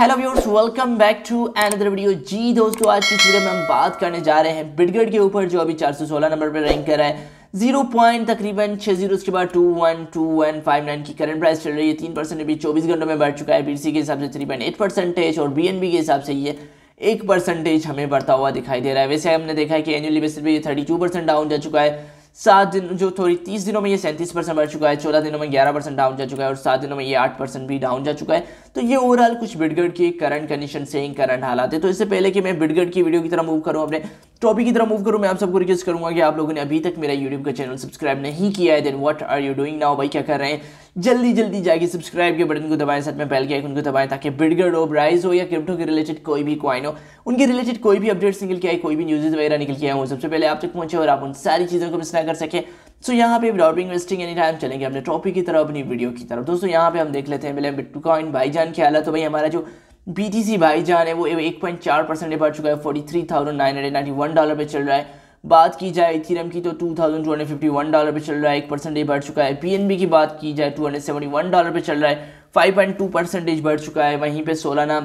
hello viewers welcome back to another video जी दोस्तों आज की वीडियो में हम बात करने जा रहे हैं बिडगढ़ के ऊपर जो अभी 416 नंबर पर रैंक कर रहा है जीरो पॉइंट तकरीबन छः जीरो उसके बाद two one two one five nine की करंट प्राइस चल रही है तीन परसेंट अभी चौबीस घंटों में बढ़ चुका है बी के हिसाब से थ्री पॉइंट एट परसेंटेज और बी के हिसाब से ये एक परसेंटेज हमें बढ़ता हुआ दिखाई दे रहा है वैसे हमने देखा है कि एनुअली बेसिस पे ये थर्टी टू परसेंट डाउन जा चुका है सात दिन जो थोड़ी तीस दिनों में ये सैंतीस परसेंट बढ़ चुका है चौदह दिनों में ग्यारह परसेंट डाउन जा चुका है और सात दिनों में ये आठ परसेंट भी डाउन जा चुका है तो ये ओवरऑल कुछ बिडगढ़ की करंट कंडीशन से ही करंट हालात है तो इससे पहले कि मैं बिडगढ़ की वीडियो की तरह मूव करूँ अपने टॉपिक की तरफ मूव करूँ मैं आप सबको रिक्वेस्ट करूँगा कि आप लोगों ने अभी तक मेरा यूट्यूब का चैनल सब्सक्राइब नहीं किया है then what are you doing now भाई क्या कर रहे हैं जल्दी जल्दी जाके सब्सक्राइब के बटन को दबाएं साथ में पहल के आइकन को दबाएं ताकि बिडगर्ड हो ब्राइज हो या क्रिप्टो के रिलेटेड कोई भी कॉइन हो उनके रिलेटेड कोई भी अपडेट्स निकल के आए कोई भी न्यूज़ वगैरह निकल के आए वो सबसे पहले आप तक पहुँचे और आप उन सारी चीज़ों को मिस ना कर सके सो यहाँ पे विदाउट इन्वेस्टिंग एनी टाइम चलेंगे अपने टॉपिक की तरफ अपनी वीडियो की तरफ दोस्तों यहाँ पे हम देख लेते हैं पहले बिटकॉइन भाई जान की हालत तो भाई हमारा जो बी टी जान है वो एक पॉइंट चार परसेंट बढ़ चुका है forty three thousand nine hundred ninety one dollar पे चल रहा है बात की जाए इथीरम की तो two thousand two hundred fifty one dollar पे चल रहा है एक परसेंटेज बढ़ चुका है बी की बात की जाए two hundred seventy one dollar पे चल रहा है फाइव पॉइंट टू परसेंटेज बढ़ चुका है वहीं पे सोलाना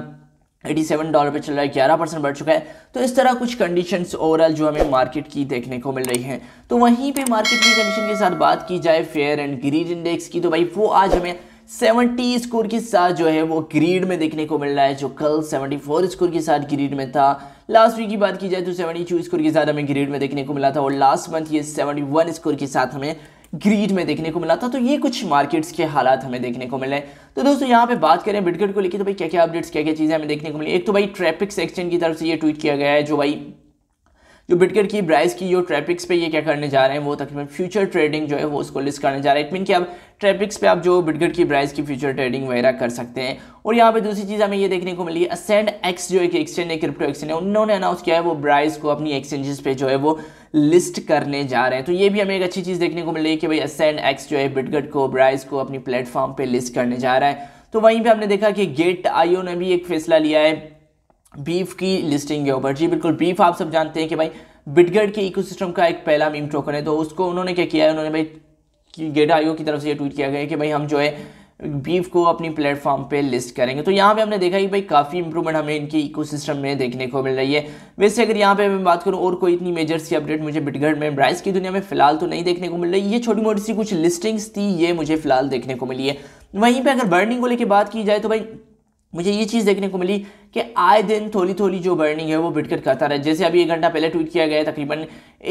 एटी सेवन डॉलर पे चल रहा है ग्यारह परसेंट बढ़ चुका है तो इस तरह कुछ कंडीशंस ओवरऑल जो हमें मार्केट की देखने को मिल रही हैं तो वहीं पर मार्केट की कंडीशन के साथ बात की जाए फेयर एंड ग्रीड इंडेक्स की तो भाई वो आज हमें सेवेंटी स्कोर के साथ जो है वो ग्रीड में देखने को मिल रहा है जो कल सेवेंटी फोर स्कोर के साथ ग्रीड में था लास्ट वीक की बात की जाए तो सेवेंटी टू स्कोर के साथ हमें ग्रीड में देखने को मिला था और लास्ट मंथ ये सेवेंटी वन स्कोर के साथ हमें ग्रीड में देखने को मिला था तो ये कुछ मार्केट्स के हालात हमें देखने को मिले तो दोस्तों यहाँ पे बात करें बिटकॉइन को लेकर तो भाई क्या क्या अपडेट्स क्या क्या चीज़ें हमें देखने को मिली एक तो भाई ट्रैफिक्स एक्सचेंज की तरफ से ये ट्वीट किया गया है जो भाई जो बिटकेट की ब्राइस की जो ट्रैपिक्स पे ये क्या करने जा रहे हैं वो तकरीबन फ्यूचर ट्रेडिंग जो है वो उसको लिस्ट करने जा रहे हैं इट मीन कि आप ट्रैपिक्स पे आप जो बिटकेट की ब्राइस की फ्यूचर ट्रेडिंग वगैरह कर सकते हैं और यहाँ पे दूसरी चीज़ हमें ये देखने को मिली है असेंड एक्स जो एक एक्सचेंज है क्रिप्टो एक्सचेंज है उन्होंने अनाउंस किया है वो ब्राइस को अपनी एक्सचेंजेस पे जो है वो लिस्ट करने जा रहे हैं तो ये भी हमें एक अच्छी चीज़ देखने को मिल रही है कि भाई असेंड एक्स जो है बिटगट को ब्राइस को अपनी प्लेटफॉर्म पर लिस्ट करने जा रहा है तो वहीं पर हमने देखा कि गेट आईओ ने भी एक फैसला लिया है बीफ की लिस्टिंग के ऊपर जी बिल्कुल बीफ आप सब जानते हैं कि भाई बिटगेट के इकोसिस्टम का एक पहला मीम टोकन है तो उसको उन्होंने क्या किया है उन्होंने भाई गेट आयो की तरफ से ये ट्वीट किया गया है कि भाई हम जो है बीफ को अपनी प्लेटफॉर्म पे लिस्ट करेंगे तो यहाँ पे हमने देखा कि भाई काफ़ी इंप्रूवमेंट हमें इनकी इकोसिस्टम में देखने को मिल रही है वैसे अगर यहाँ पे मैं बात करूँ और कोई इतनी मेजर सी अपडेट मुझे बिटगढ़ में ब्राइस की दुनिया में फिलहाल तो नहीं देखने को मिल रही ये छोटी मोटी सी कुछ लिस्टिंग्स थी ये मुझे फिलहाल देखने को मिली है वहीं पर अगर बर्निंग को लेकर बात की जाए तो भाई मुझे ये चीज़ देखने को मिली कि आए दिन थोड़ी थोड़ी जो बर्निंग है वो बिटकर करता रहा जैसे अभी एक घंटा पहले ट्वीट किया गया तकरीबन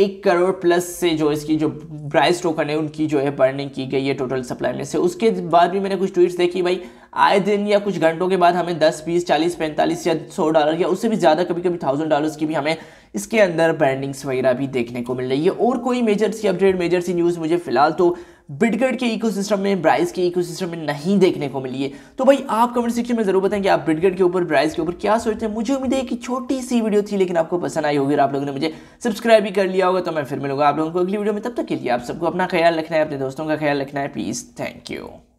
एक करोड़ प्लस से जो इसकी जो प्राइस टोकन है उनकी जो है बर्निंग की गई है टोटल सप्लाई में से उसके बाद भी मैंने कुछ ट्वीट्स देखी भाई आए दिन या कुछ घंटों के बाद हमें दस बीस चालीस पैंतालीस या सौ डॉलर या उससे भी ज़्यादा कभी कभी थाउजेंड डॉलर्स की भी हमें इसके अंदर ब्रांडिंग्स वगैरह भी देखने को मिल रही है और कोई मेजर सी अपडेट मेजर सी न्यूज़ मुझे फिलहाल तो ब्रिडगेट के इकोसिस्टम में ब्राइस के इकोसिस्टम में नहीं देखने को मिली है तो भाई आप कमेंट सेक्शन में ज़रूर बताएं कि आप बिडगढ़ के ऊपर ब्राइस के ऊपर क्या सोचते हैं मुझे उम्मीद है कि छोटी सी वीडियो थी लेकिन आपको पसंद आई होगी और आप लोगों ने मुझे सब्सक्राइब भी कर लिया होगा तो मैं फिर मिलूंगा आप लोगों को अगली वीडियो में तब तक के लिए आप सबको अपना ख्याल रखना है अपने दोस्तों का ख्याल रखना है प्लीज़ थैंक यू